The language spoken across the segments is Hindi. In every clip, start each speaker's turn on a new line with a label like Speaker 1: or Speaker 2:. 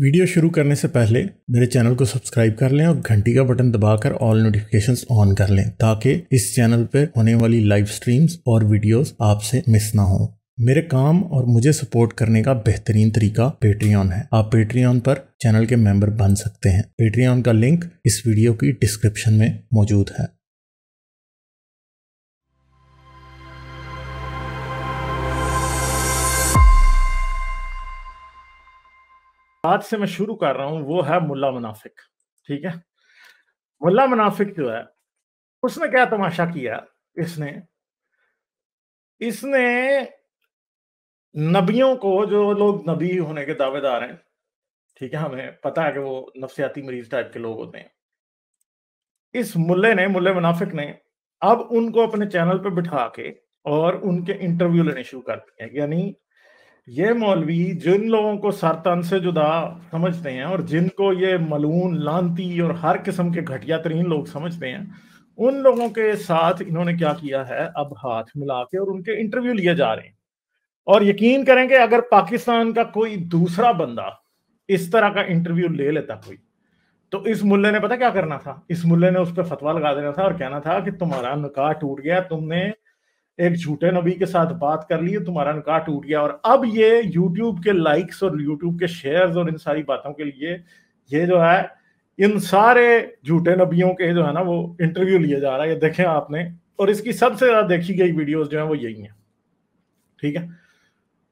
Speaker 1: वीडियो शुरू करने से पहले मेरे चैनल को सब्सक्राइब कर लें और घंटी का बटन दबाकर ऑल नोटिफिकेशंस ऑन कर लें ताकि इस चैनल पर होने वाली लाइव स्ट्रीम्स और वीडियोस आपसे मिस ना हो मेरे काम और मुझे सपोर्ट करने का बेहतरीन तरीका पेट्रियन है आप पेट्रियन पर चैनल के मेंबर बन सकते हैं पेट्रियन का लिंक इस वीडियो की डिस्क्रिप्शन में मौजूद है आज से मैं शुरू कर रहा हूँ वो है मुल्ला मुनाफिक ठीक है मुल्ला मुनाफिक जो है उसने क्या तमाशा किया इसने इसने नबियों को जो लोग नबी होने के दावेदार हैं ठीक है हमें पता है कि वो नफसियाती मरीज टाइप के लोग होते हैं इस मुल्ले ने मुल्ले मुनाफिक ने अब उनको अपने चैनल पर बिठा के और उनके इंटरव्यू लेने शुरू कर दिए यानी ये मौलवी जिन लोगों को सरतन से जुदा समझते हैं और जिनको ये मलून लानती और हर किस्म के घटिया तरीन लोग समझते हैं उन लोगों के साथ इन्होंने क्या किया है अब हाथ मिला के और उनके इंटरव्यू लिए जा रहे हैं और यकीन करें कि अगर पाकिस्तान का कोई दूसरा बंदा इस तरह का इंटरव्यू ले लेता कोई तो इस मुल्ले ने पता क्या करना था इस मुल्ले ने उस पर फतवा लगा देना था और कहना था कि तुम्हारा निकाह टूट गया तुमने एक झूठे नबी के साथ बात कर ली तुम्हारा निकाह टूट गया और अब ये यूट्यूब के लाइक्स और यूट्यूब के शेयर्स और इन सारी बातों के लिए ये जो है इन सारे झूठे नबियों के जो है ना वो इंटरव्यू लिए जा रहा है ये देखें आपने और इसकी सबसे ज्यादा देखी गई वीडियोस जो है वो यही है ठीक है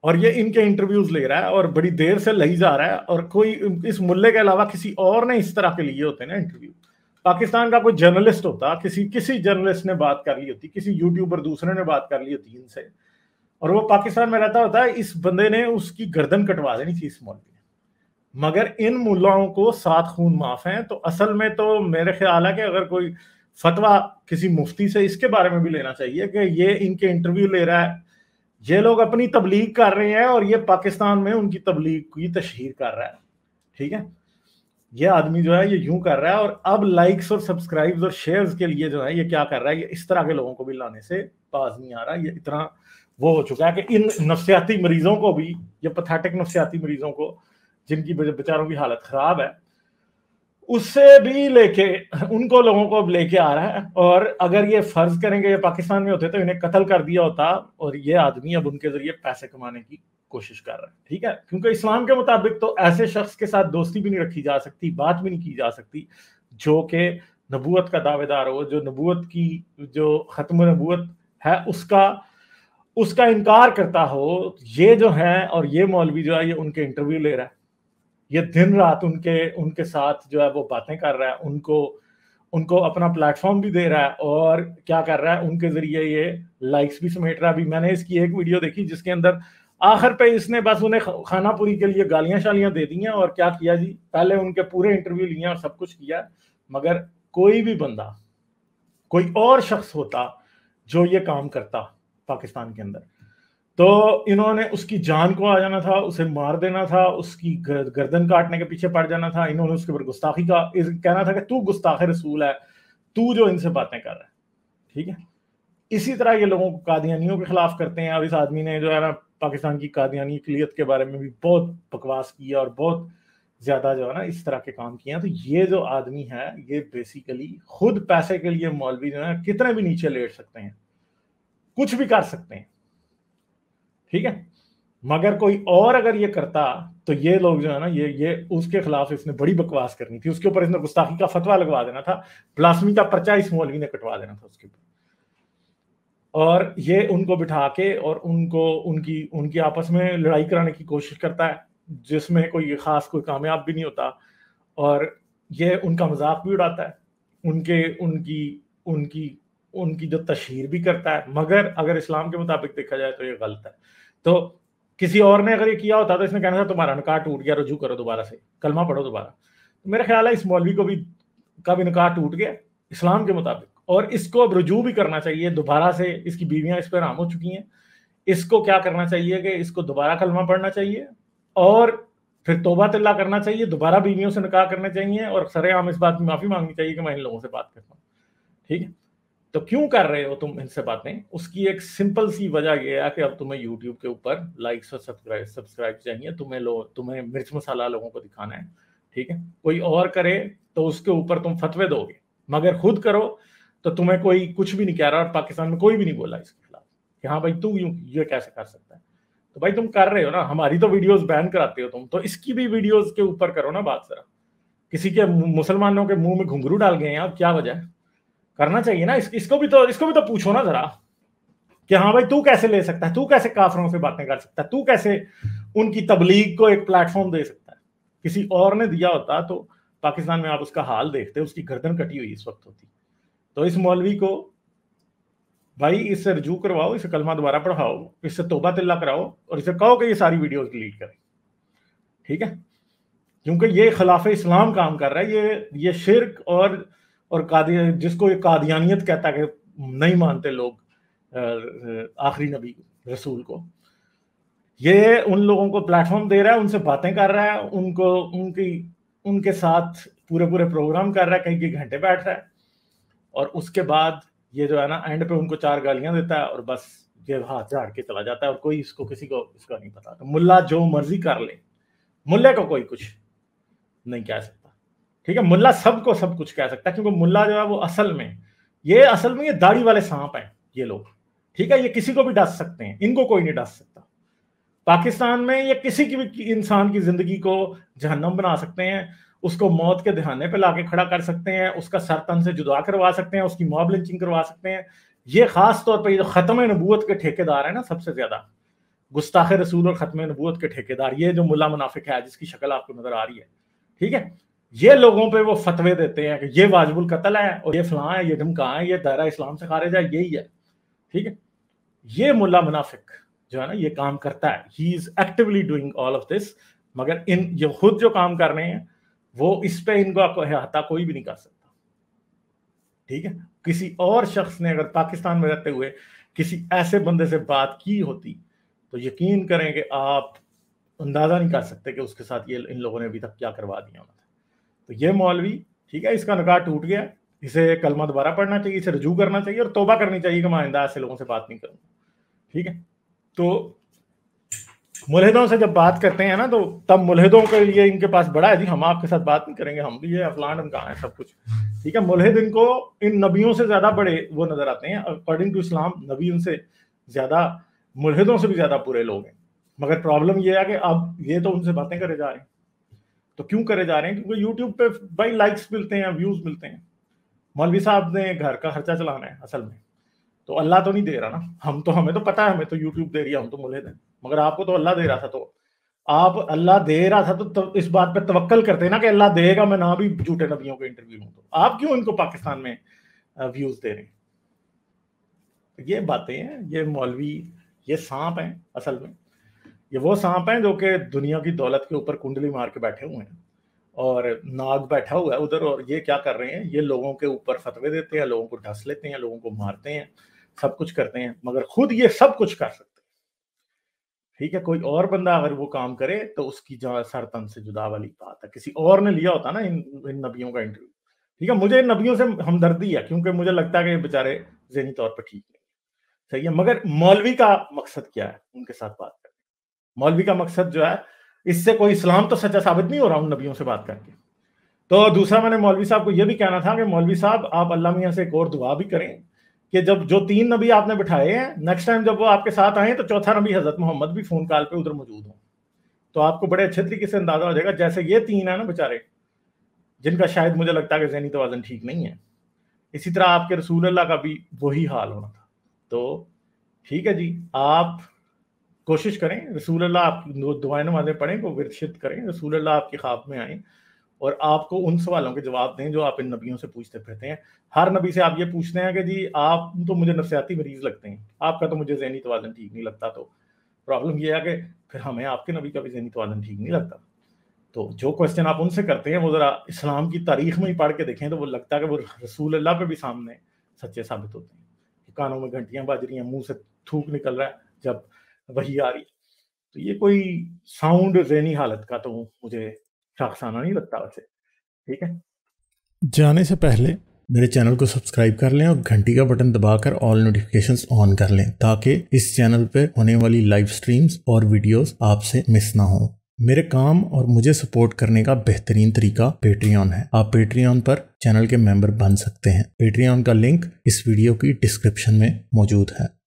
Speaker 1: और ये इनके इंटरव्यूज ले रहा है और बड़ी देर से लही जा रहा है और कोई इस मुल्ले के अलावा किसी और ने इस तरह के लिए होते हैं ना इंटरव्यू पाकिस्तान का कोई जर्नलिस्ट होता किसी किसी जर्नलिस्ट ने बात कर ली होती किसी यूट्यूबर दूसरे ने बात कर ली होती इनसे और वो पाकिस्तान में रहता होता इस बंदे ने उसकी गर्दन कटवा देनी थी इस मुल्क मगर इन मुलाओं को सात खून माफ हैं तो असल में तो मेरे ख्याल है कि अगर कोई फतवा किसी मुफ्ती से इसके बारे में भी लेना चाहिए कि ये इनके इंटरव्यू ले रहा है ये लोग अपनी तबलीग कर रहे हैं और ये पाकिस्तान में उनकी तबलीग की तशहर कर रहा है ठीक है ये आदमी जो है ये यूं कर रहा है और अब लाइक्स और सब्सक्राइब्स और शेयर्स के लिए जो है ये क्या कर रहा है ये इस तरह के लोगों को भी लाने से बाज नहीं आ रहा ये इतना वो हो चुका है कि इन नफसियाती मरीजों को भी ये पथेटिक नफसियाती मरीजों को जिनकी बेचारों की हालत खराब है उससे भी लेके उनको लोगों को लेके आ रहा है और अगर ये फर्ज करेंगे ये पाकिस्तान में होते तो इन्हें कत्ल कर दिया होता और ये आदमी अब उनके जरिए पैसे कमाने की कोशिश कर रहा है ठीक है क्योंकि इस्लाम के मुताबिक तो ऐसे शख्स के साथ दोस्ती भी नहीं रखी जा सकती बात भी नहीं की जा सकती जो कि नबूत का दावेदार हो जो नबूत की जो ख़त्म नबूत है उसका उसका इनकार करता हो ये जो है और ये मौलवी जो है ये उनके इंटरव्यू ले रहा है ये दिन रात उनके उनके साथ जो है वो बातें कर रहा है उनको उनको अपना प्लेटफॉर्म भी दे रहा है और क्या कर रहा है उनके जरिए ये लाइक्स भी समेट रहा है अभी मैंने इसकी एक वीडियो देखी जिसके अंदर आखिर पे इसने बस उन्हें खानापुरी के लिए गालियां शालियां दे दी हैं और क्या किया जी पहले उनके पूरे इंटरव्यू लिए और सब कुछ किया मगर कोई भी बंदा कोई और शख्स होता जो ये काम करता पाकिस्तान के अंदर तो इन्होंने उसकी जान को आ जाना था उसे मार देना था उसकी गर्दन काटने के पीछे पड़ जाना था इन्होंने उसके ऊपर गुस्ताखी का कहना था कि तू गुस्ताखे रसूल है तू जो इनसे बातें कर रहा है ठीक है इसी तरह ये लोगों को कादियानियों के खिलाफ करते हैं और इस आदमी ने जो है ना पाकिस्तान की कादियानी अकलीत के बारे में भी बहुत बकवास किया और बहुत ज्यादा जो है ना इस तरह के काम किए हैं तो ये जो आदमी है ये बेसिकली खुद पैसे के लिए मौलवी जो है कितने भी नीचे लेट सकते हैं कुछ भी कर सकते हैं ठीक है मगर कोई और अगर ये करता तो ये लोग जो है ना ये ये उसके खिलाफ इसने बड़ी बकवास करनी थी उसके ऊपर इसने गुस्ताखी का फतवा लगवा देना था ब्लास्मी का पर्चा इस मौलवी ने कटवा देना था उसके ऊपर और ये उनको बिठा के और उनको उनकी उनकी आपस में लड़ाई कराने की कोशिश करता है जिसमें कोई खास कोई कामयाब भी नहीं होता और ये उनका मजाक भी उड़ाता है उनके उनकी उनकी उनकी जो तशहर भी करता है मगर अगर इस्लाम के मुताबिक देखा जाए तो ये गलत है तो किसी और ने अगर ये किया होता तो इसने कहना था तुम्हारा नकार टूट गया रुजू करो दोबारा से कलमा पढ़ो दोबारा तो मेरा ख्याल है इस मौलवी को भी का भी नकार टूट गया इस्लाम के मुताबिक और इसको अब रुजू भी करना चाहिए दोबारा से इसकी बीवियां इस पर आम हो चुकी हैं इसको क्या करना चाहिए कि इसको दोबारा कलमा पढ़ना चाहिए और फिर तोबा तिल्ला करना चाहिए दोबारा बीवियों से निकाह करना चाहिए और सरेआम इस बात की माफ़ी मांगनी चाहिए कि मैं इन लोगों से बात करता हूँ ठीक है तो क्यों कर रहे हो तुम इनसे बातें उसकी एक सिंपल सी वजह यह है कि अब तुम्हें यूट्यूब के ऊपर लाइक्स और सब्सक्राइब सब्सक्राइब चाहिए तुम्हें लो तुम्हें मिर्च मसाला लोगों को दिखाना है ठीक है कोई और करे तो उसके ऊपर तुम फतवे दोगे मगर खुद करो तो तुम्हें कोई कुछ भी नहीं कह रहा और पाकिस्तान में कोई भी नहीं बोला इसके खिलाफ कि हाँ भाई तू यू ये कैसे कर सकता है तो भाई तुम कर रहे हो ना हमारी तो वीडियोस बैन कराते हो तुम तो इसकी भी वीडियोस के ऊपर करो ना बात जरा किसी के मुसलमानों के मुंह में घुंघरू डाल गए हैं अब क्या वजह है करना चाहिए ना इस, इसको भी तो इसको भी तो पूछो ना जरा कि हाँ भाई तू कैसे ले सकता है तू कैसे काफरों से बातें कर सकता है तू कैसे उनकी तबलीग को एक प्लेटफॉर्म दे सकता है किसी और ने दिया होता तो पाकिस्तान में आप उसका हाल देखते उसकी गर्दन कटी हुई इस वक्त होती तो इस मौलवी को भाई इससे रजू करवाओ इसे कलमा दोबारा पढ़ाओ इससे तोबा तिल्ला कराओ और इसे कहो कि ये सारी वीडियो डिलीट करें ठीक है क्योंकि ये खिलाफ इस्लाम काम कर रहा है ये ये शिरक और और कादिया जिसको ये कादियानियत कहता है नहीं मानते लोग आखिरी नबी रसूल को ये उन लोगों को प्लेटफॉर्म दे रहा है उनसे बातें कर रहा है उनको उनकी उनके साथ पूरे पूरे प्रोग्राम कर रहा है कहीं घंटे बैठ रहा है और उसके बाद ये जो है ना एंड पे उनको चार गालियां देता है और बस ये हाथ झाड़ के चला जाता है और कोई इसको किसी को इसका नहीं पता तो मुल्ला जो मर्जी कर ले मुल्ले को कोई कुछ नहीं कह सकता ठीक है मुल्ला सबको सब कुछ कह सकता है क्योंकि मुल्ला जो है वो असल में ये असल में ये दाढ़ी वाले सांप हैं ये लोग ठीक है ये किसी को भी डस सकते हैं इनको कोई नहीं डस सकता पाकिस्तान में ये किसी की भी इंसान की जिंदगी को जहन्नम बना सकते हैं उसको मौत के दहाने पे लाके खड़ा कर सकते हैं उसका सरतन से जुदा करवा सकते हैं उसकी मॉब लिंचिंग करवा सकते हैं ये खास तौर पर ख़त्म नबूत के ठेकेदार है ना सबसे ज़्यादा गुस्ताख रसूल और ख़त्म नबूत के ठेकेदार ये जो मुला मुनाफिक है जिसकी शक्ल आपको नज़र आ रही है ठीक है ये लोगों पे वो फतवे देते हैं कि ये वाजबुल कत्ल है और ये फलां है ये धमका है ये दायरा इस्लाम से खारिज है यही है ठीक है ये मुला मुनाफिक जो है ना ये काम करता है he is actively doing all of this मगर इन ये खुद जो काम कर रहे हैं वो इस पे इनको अहाता कोई भी नहीं कर सकता ठीक है किसी और शख्स ने अगर पाकिस्तान में रहते हुए किसी ऐसे बंदे से बात की होती तो यकीन करें कि आप अंदाजा नहीं कर सकते कि उसके साथ ये इन लोगों ने अभी तक क्या करवा दिया तो ये मौलवी ठीक है इसका निकाह टूट गया इसे कलमा दोबारा पढ़ना चाहिए इसे रजू करना चाहिए और तोबा करनी चाहिए कि मैं आइंदा ऐसे लोगों से बात नहीं करूंगा ठीक है तो मुलहदों से जब बात करते हैं ना तो तब मुलहदों के लिए इनके पास बड़ा है जी हम आपके साथ बात नहीं करेंगे हम भी ये अफलान हम कहाँ हैं सब कुछ ठीक है मुलहद इनको इन नबियों से ज़्यादा बड़े वो नज़र आते हैं अकॉर्डिंग टू इस्लाम नबी उनसे ज़्यादा मुलहदों से भी ज़्यादा बुरे लोग हैं मगर प्रॉब्लम ये है कि अब ये तो उनसे बातें करे जा रहे हैं तो क्यों करे जा रहे हैं क्योंकि यूट्यूब पे भाई लाइक्स मिलते हैं व्यूज मिलते हैं मौलवी साहब ने घर का खर्चा चलाना है असल में तो अल्लाह तो नहीं दे रहा ना हम तो हमें तो पता है हमें तो यूट्यूब दे रही है हम तो मुले दें मगर आपको तो अल्लाह दे रहा था तो आप अल्लाह दे रहा था तो, तो इस बात पर तवक्ल करते ना कि अल्लाह देगा मैं ना भी झूठे नबियों को इंटरव्यू हूँ तो आप क्यों इनको पाकिस्तान में व्यूज दे रहे हैं ये बातें हैं ये मौलवी ये सांप हैं असल में ये वो सांप हैं जो कि दुनिया की दौलत के ऊपर कुंडली मार के बैठे हुए हैं और नाग बैठा हुआ है उधर और ये क्या कर रहे हैं ये लोगों के ऊपर फतवे देते हैं लोगों को ढस लेते हैं लोगों को मारते हैं सब कुछ करते हैं मगर खुद ये सब कुछ कर सकते हैं ठीक है कोई और बंदा अगर वो काम करे तो उसकी जहाँ सर तन से जुदा वाली बात है किसी और ने लिया होता ना इन इन नबियों का इंटरव्यू ठीक है मुझे इन नबियों से हमदर्दी है क्योंकि मुझे लगता है कि ये बेचारे जहनी तौर पर ठीक नहीं सही है मगर मौलवी का मकसद क्या है उनके साथ बात कर मौलवी का मकसद जो है इससे कोई इस्लाम तो सच्चा साबित नहीं हो रहा उन नबियों से बात करके तो दूसरा मैंने मौलवी साहब को यह भी कहना था कि मौलवी साहब आप अल्लाह मियाँ से एक और दुआ भी करें कि जब जो तीन नबी आपने बिठाए हैं नेक्स्ट टाइम जब वो आपके साथ आए तो चौथा नबी हजरत मोहम्मद भी फोन कॉल पे उधर मौजूद हो तो आपको बड़े अच्छे तरीके से अंदाजा हो जाएगा जैसे ये तीन है ना बेचारे जिनका शायद मुझे लगता है कि जहनी तोज़न ठीक नहीं है इसी तरह आपके रसूल अल्लाह का भी वही हाल होना था तो ठीक है जी आप कोशिश करें रसूल अल्लाह आप दुआ नमाजें पढ़ें को विरशित करें रसूल अल्लाह आपके ख्वाब में आए और आपको उन सवालों के जवाब दें जो आप इन नबियों से पूछते फिरते हैं हर नबी से आप ये पूछते हैं कि जी आप तो मुझे नफसियाती मरीज लगते हैं आपका तो मुझे जहनी तोलन ठीक नहीं लगता तो प्रॉब्लम यह है कि फिर हमें आपके नबी का भी जहनी तोलन ठीक नहीं लगता तो जो क्वेश्चन आप उनसे करते हैं वो ज़रा इस्लाम की तारीख में ही पढ़ के देखें तो वो लगता है कि वो रसूल अल्लाह पे भी सामने सच्चे साबित होते हैं कानों में घंटियाँ बाज रही हैं मुँह से थूक निकल रहा है जब वही आ रही तो ये कोई साउंड जहनी हालत का तो मुझे शाखसाना नहीं लगता वैसे ठीक है जाने से पहले मेरे चैनल को सब्सक्राइब कर लें और घंटी का बटन दबाकर ऑल नोटिफिकेशंस ऑन कर लें ताकि इस चैनल पर होने वाली लाइव स्ट्रीम्स और वीडियोस आपसे मिस ना हो मेरे काम और मुझे सपोर्ट करने का बेहतरीन तरीका पेट्रियन है आप पेट्रियन पर चैनल के मेंबर बन सकते हैं पेट्रियन का लिंक इस वीडियो की डिस्क्रिप्शन में मौजूद है